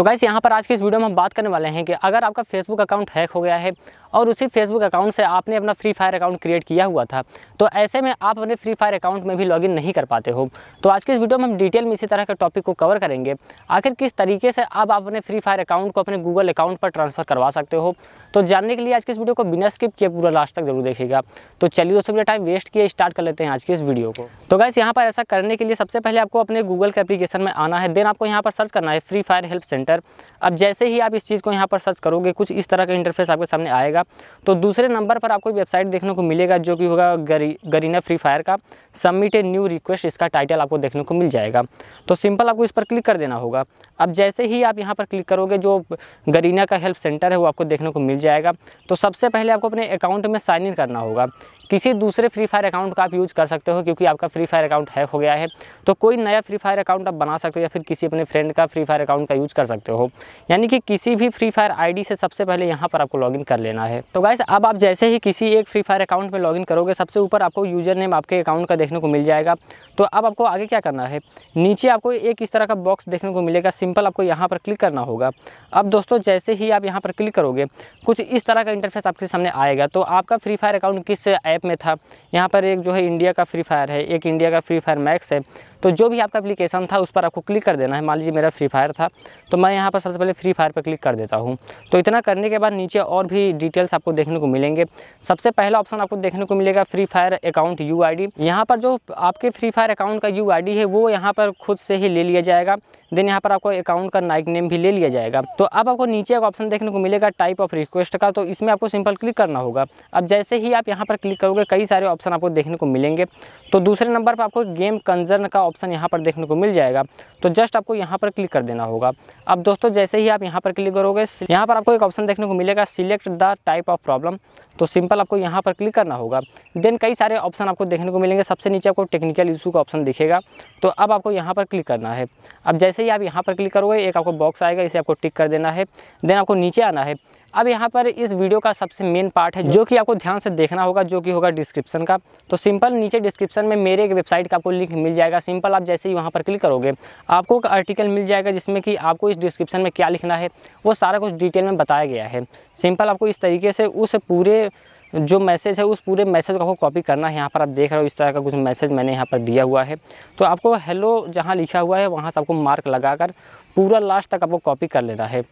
तो गाइस यहाँ पर आज की इस वीडियो में हम बात करने वाले हैं कि अगर आपका फेसबुक अकाउंट हैक हो गया है और उसी फेसबुक अकाउंट से आपने अपना फ्री फायर अकाउंट क्रिएट किया हुआ था तो ऐसे में आप अपने फ्री फायर अकाउंट में भी लॉगिन नहीं कर पाते हो तो आज के इस वीडियो में हम डिटेल में इसी तरह के टॉपिक को कवर करेंगे आखिर किस तरीके से अब आप अपने फ्री फायर अकाउंट को अपने गूगल अकाउंट पर ट्रांसफ़र करवा सकते हो तो जानने के लिए आज के इस वीडियो को बिना स्किप किए पूरा लास्ट तक जरूर देखेगा तो चलिए दोस्तों बिना टाइम वेस्ट किए स्टार्ट कर लेते हैं आज की इस वीडियो को तो गैस यहाँ पर ऐसा करने के लिए सबसे पहले आपको अपने गूगल के एप्लीकेशन में आना है देन आपको यहाँ पर सर्च करना है फ्री फायर हेल्प सेंटर अब जैसे ही आप इस चीज़ को यहाँ पर सर्च करोगे कुछ इस तरह का इंटरफेस आपके सामने आएगा मिलेगा तो दूसरे नंबर पर आपको वेबसाइट देखने को मिलेगा जो कि होगा गरी गरीना फ्री फायर का सबमिट ए न्यू रिक्वेस्ट इसका टाइटल आपको देखने को मिल जाएगा तो सिंपल आपको इस पर क्लिक कर देना होगा अब जैसे ही आप यहाँ पर क्लिक करोगे जो गरीना का हेल्प सेंटर है वो आपको देखने को मिल जाएगा तो सबसे पहले आपको अपने अकाउंट में साइन इन करना होगा किसी दूसरे फ्री फायर अकाउंट का आप यूज़ कर सकते हो क्योंकि आपका फ्री फायर अकाउंट हैक हो गया है तो कोई नया फ्री फायर अकाउंट आप बना सकते हो या फिर किसी अपने फ्रेंड का फ्री फायर अकाउंट का यूज़ कर सकते हो यानी कि किसी भी फ्री फायर आईडी से सबसे पहले यहाँ पर आपको लॉगिन कर लेना है तो गाइस अब आप जैसे ही किसी एक फ्री फायर अकाउंट में लॉगिन करोगे सबसे ऊपर आपको यूज़र नेम आपके अकाउंट का देखने को मिल जाएगा तो अब आपको आगे क्या करना है नीचे आपको एक इस तरह का बॉक्स देखने को मिलेगा सिम सिंपल आपको यहाँ पर क्लिक करना होगा अब दोस्तों जैसे ही आप यहाँ पर क्लिक करोगे कुछ इस तरह का इंटरफेस आपके सामने आएगा तो आपका फ्री फायर अकाउंट किस ऐप में था यहाँ पर एक जो है इंडिया का फ्री फायर है एक इंडिया का फ्री फायर मैक्स है तो जो भी आपका एप्लीकेशन था उस पर आपको क्लिक कर देना है मान लीजिए मेरा फ्री फायर था तो मैं यहाँ पर सबसे पहले फ्री फायर पर क्लिक कर देता हूँ तो इतना करने के बाद नीचे और भी डिटेल्स आपको देखने को मिलेंगे सबसे पहला ऑप्शन आपको देखने को मिलेगा Free Fire account U I यहाँ पर जो आपके फ्री फायर अकाउंट का यू है वो यहाँ पर खुद से ही ले लिया जाएगा देन यहाँ पर आपको अकाउंट का नाइक नेम भी ले लिया जाएगा तो अब आपको नीचे एक ऑप्शन देखने को मिलेगा टाइप ऑफ रिक्वेस्ट का तो इसमें आपको सिंपल क्लिक करना होगा अब जैसे ही आप यहाँ पर क्लिक करोगे कई सारे ऑप्शन आपको देखने को मिलेंगे तो दूसरे नंबर पर आपको गेम कंजर्न का ऑप्शन यहाँ पर देखने को मिल जाएगा तो जस्ट आपको यहाँ पर क्लिक कर देना होगा अब दोस्तों जैसे ही आप यहाँ पर क्लिक करोगे यहाँ पर आपको एक ऑप्शन देखने को मिलेगा select the type of problem तो सिंपल आपको यहाँ पर क्लिक करना होगा देन कई सारे ऑप्शन आपको देखने को मिलेंगे सबसे नीचे आपको टेक्निकल इशू का ऑप्शन दिखेगा तो अब आपको यहाँ पर क्लिक करना है अब जैसे ही आप यहाँ पर क्लिक करोगे एक आपको बॉक्स आएगा इसे आपको टिक कर देना है देन आपको नीचे आना है अब यहाँ पर इस वीडियो का सबसे मेन पार्ट है जो कि आपको ध्यान से देखना होगा जो कि होगा डिस्क्रिप्शन का तो सिंपल नीचे डिस्क्रिप्शन में मेरे एक वेबसाइट का आपको लिंक मिल जाएगा सिंपल आप जैसे ही वहाँ पर क्लिक करोगे आपको एक आर्टिकल मिल जाएगा जिसमें कि आपको इस डिस्क्रिप्शन में क्या लिखना है वो सारा कुछ डिटेल में बताया गया है सिंपल आपको इस तरीके से उस पूरे जो मैसेज है उस पूरे मैसेज को आपको कॉपी करना है यहाँ पर आप देख रहे हो इस तरह का कुछ मैसेज मैंने यहाँ पर दिया हुआ है तो आपको हेलो जहाँ लिखा हुआ है वहाँ से आपको मार्क लगाकर पूरा लास्ट तक आपको कॉपी कर लेना है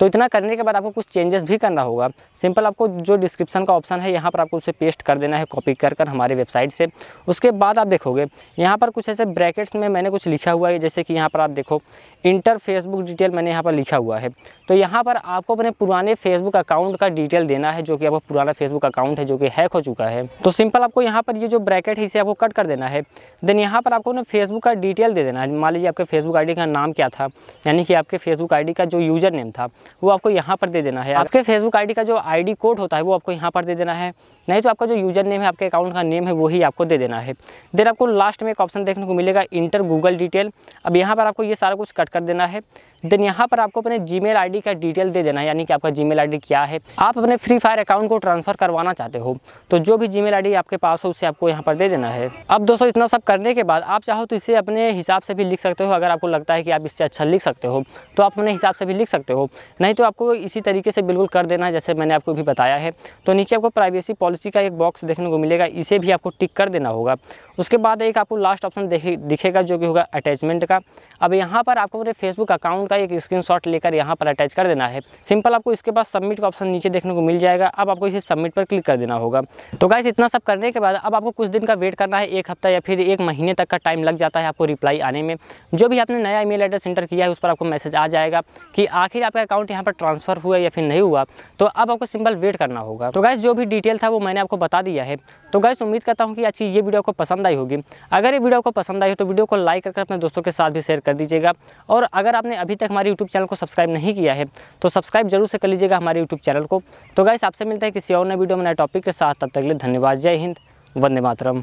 तो इतना करने के बाद आपको कुछ चेंजेस भी करना होगा सिंपल आपको जो डिस्क्रिप्शन का ऑप्शन है यहाँ पर आपको उसे पेस्ट कर देना है कॉपी कर कर हमारे वेबसाइट से उसके बाद आप देखोगे यहाँ पर कुछ ऐसे ब्रैकेट्स में मैंने कुछ लिखा हुआ है जैसे कि यहाँ पर आप देखो इंटर फेसबुक डिटेल मैंने यहाँ पर लिखा हुआ है तो यहाँ पर आपको अपने पुराने फेसबुक अकाउंट का डिटेल देना है जो कि आपका पुराना फेसबुक अकाउंट है जो कि हैक हो चुका है तो सिंपल आपको यहाँ पर ये जो ब्रैकेट है इसे आपको कट कर देना है देन यहाँ पर आपको अपने फेसबुक का डिटेल दे देना है मान लीजिए आपके फेसबुक आई का नाम क्या था यानी कि आपके फेसबुक आई का जो यूज़र नेम था वो आपको यहाँ पर दे देना है आपके फेसबुक आईडी का जो आईडी कोड होता है वो आपको यहाँ पर दे देना है नहीं तो आपका जो यूजर नेम है आपके अकाउंट का नेम है वही आपको दे देना है देन आपको लास्ट में एक ऑप्शन देखने को मिलेगा इंटर गूगल डिटेल अब यहाँ पर आपको ये सारा कुछ कट कर देना है देन यहाँ पर आपको अपने जी मेल का डिटेल दे देना है यानी कि आपका जी मेल क्या है आप अपने फ्री फायर अकाउंट को ट्रांसफ़र करवाना चाहते हो तो जो भी जी मेल आपके पास हो उसे आपको यहाँ पर दे देना है अब दोस्तों इतना सब करने के बाद आप चाहो तो इसे अपने हिसाब से भी लिख सकते हो अगर आपको लगता है कि आप इससे अच्छा लिख सकते हो तो आप अपने हिसाब से भी लिख सकते हो नहीं तो आपको इसी तरीके से बिल्कुल कर देना है जैसे मैंने आपको भी बताया है तो नीचे आपको प्राइवेसी पॉलिसी का एक बॉक्स देखने को मिलेगा इसे भी आपको टिक कर देना होगा उसके बाद एक आपको लास्ट ऑप्शन दिखेगा जो कि होगा अटैचमेंट का अब यहाँ पर आपको मेरे फेसबुक अकाउंट का एक स्क्रीनशॉट लेकर यहाँ पर अटैच कर देना है सिंपल आपको इसके बाद सबमिट का ऑप्शन नीचे देखने को मिल जाएगा अब आपको इसे सबमिट पर क्लिक कर देना होगा तो गाइस इतना सब करने के बाद अब आपको कुछ दिन का वेट करना है एक हफ्ता या फिर एक महीने तक का टाइम लग जाता है आपको रिप्लाई आने में जो भी आपने नया ईमेल एड्रेस सेंटर किया है उस पर आपको मैसेज आ जाएगा कि आखिर आपका अकाउंट यहाँ पर ट्रांसफ़र हुआ या फिर नहीं हुआ तो अब आपको सिंपल वेट करना होगा तो गाइस जो भी डिटेल था वो मैंने आपको बता दिया है तो गैस उम्मीद करता हूँ कि अच्छी ये वीडियो आपको पसंद आई होगी अगर ये वीडियो को पसंद आई हो तो वीडियो को लाइक करके अपने दोस्तों के साथ भी शेयर कर दीजिएगा और अगर आपने अभी तक हमारे यूट्यूब चैनल को सब्सक्राइब नहीं किया है तो सब्सक्राइब जरूर से कर लीजिएगा हमारे यूट्यूब चैनल को तो गैस आपसे मिलता है किसी और नए वीडियो में नए टॉपिक के साथ तब तक के लिए धन्यवाद जय हिंद वंदे मातरम